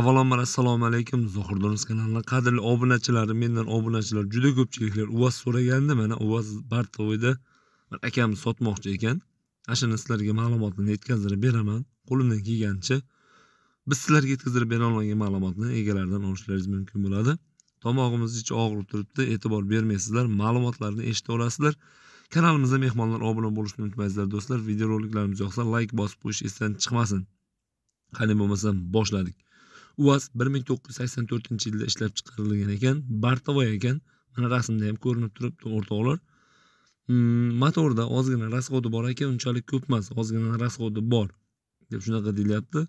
avvalambor assalomu alaykum zohirdoniz kanalini qadrli obunachilari mendan obunachilar juda ko'pchiliklar uvaz so'ragandi mana uvaz bartoyda akamni sotmoqchi ekan ana shuni sizlarga ma'lumotini yetkazib beraman qo'limdan kelgancha biz sizlarga yetkazib bera olmagan ma'lumotni egalaridan olishlaringiz mumkin bo'ladi tomog'imiz ichi og'rib turibdi e'tibor bermaysizlar ma'lumotlarni eshita olasizlar kanalimizda mehmonlar obuna bo'lishni unutmaysizlar do'stlar videoroliklarimiz yoqsa layk bosib qo'yish esdan chiqmasin qani bo'lmasa boshladik uaz bir ming to'qqiz yuz sakson to'rtinchi yilda ishlab chiqarilgan ekan bartovoy ekan mana rasmda ham ko'rinib turibdi o'rtoqlar hmm, motorda ozgina расходi bor ekan unchalik ko'p emas ozgina расходi bor deb shunaqa deyilyapti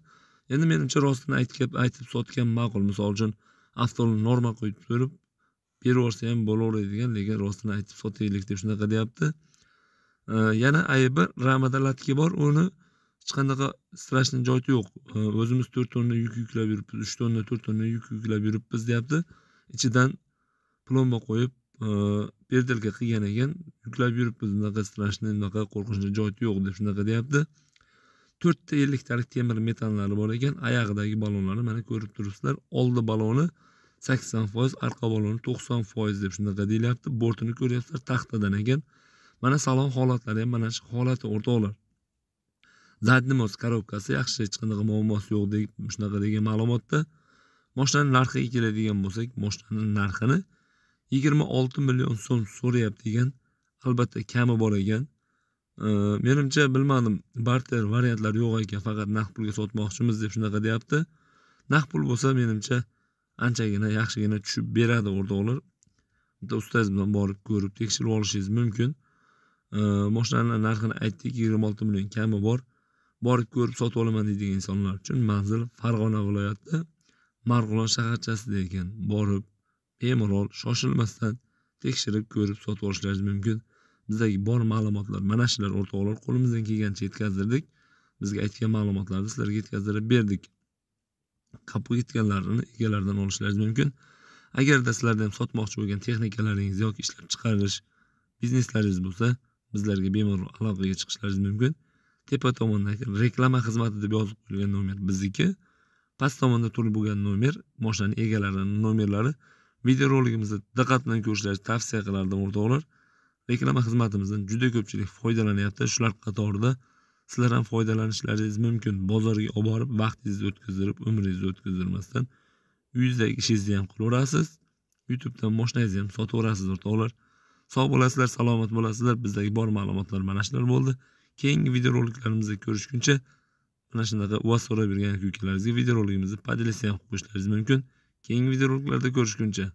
endi menimcha rostini aytib aytib sotgan ma'qul misol uchun avtolni norma qo'yib turib berib yuborsa ham degan lekin rostini aytib sotaylik deb shunaqa deyapti yana aybi ramada latga bor uni hech qanaqa strashni joyi yo'q o'zimiz to'rt tonna yuk yuklab yuribmiz uch tonna to'rt tonna yuk yuklab yuribmiz deyapti ichidan plomba qo'yib pertelka qilgan ekan yuklab yuribmiz unaqa strashni unaqa qo'rqinchli joyi yo'q deb shunaqa deyapti to'rtta elliktalik temir metallari bor ekan oyog'idagi balonlarni mana ko'rib turibsizlar oldi baloni sakson foiz orqa baloni to'qson foiz deb shunaqa deyilyapti bortini ko'ryapsizlar taxtadan ekan mana salon holatlari ham mana shu holati o'rtoqlar zadnimoz korobkasi yaxshi hech qanaqa muammosi yo'q deb shunaqa degan ma'lumotda moshinani narxiga keladigan bo'lsak moshinani narxini yigirma olti million so'm so'rayapti degan albatta kami bor ekan menimcha bilmadim barter variantlar yo'q ekan faqat naqd pulga sotmoqchimiz deb shunaqa deyapti naqd pul bo'lsa menimcha anchagina yaxshigina tushib beradi o'rtoqlar bitta ustaz bilan borib ko'rib tekshirib olishingiz mumkin moshinani narxini aytdik yigirma olti million kami bor borib ko'rib sotib olaman deydigan insonlar uchun manzil farg'ona viloyati marg'ilon shaharchasida ekan borib bemalol shoshilmasdan tekshirib ko'rib sotib olishlaringiz mumkin bizdagi bor ma'lumotlar mana shular o'rtoqlar qo'limizdan kelgancha yetkazdirdik bizga aytgan ma'lumotlarni sizlarga yetkazdirib berdik qapib ketganlarini egalaridan olishlaringiz mumkin agarda sizlarda ham sotmoqchi bo'lgan texnikalaringiz yoki ishlab chiqarish bizneslaringiz bo'lsa bizlarga bemalol aloqaga chiqishlaringiz mumkin tepa tomondagi reklama xizmati deb yozib qo'yilgan nomer bizniki past tomonda turib bo'lgan nomer moshinani egalarini nomerlari videoroligimizda diqqat bilan ko'rishlaringizni tavsiya qilardim o'rtoqlar reklama xizmatimizdan juda ko'pchilik foydalanyapti shular qatorida sizlar ham foydalanishlaringiz mumkin bozorga olib borib vaqtingizni o'tkazdirib umringizni o'tkazdirmasdan uyingizdagi ishingizni ham qilaverasiz youtubedan moshinangizni ham yuborasiz o'rtoqlar sog' bo'lasizlar salomat bo'lasizlar bizdagi bor ma'lumotlar mana shular bo'ldi Keyingi videoroliklarimizni ko'rishguncha mana shunaqa uvaz so'rab yurgan aka ukalaringizga videoroligimizni podeliksiya qilib qo'yishlaringiz mumkin keyingi videoroliklarda ko'rishguncha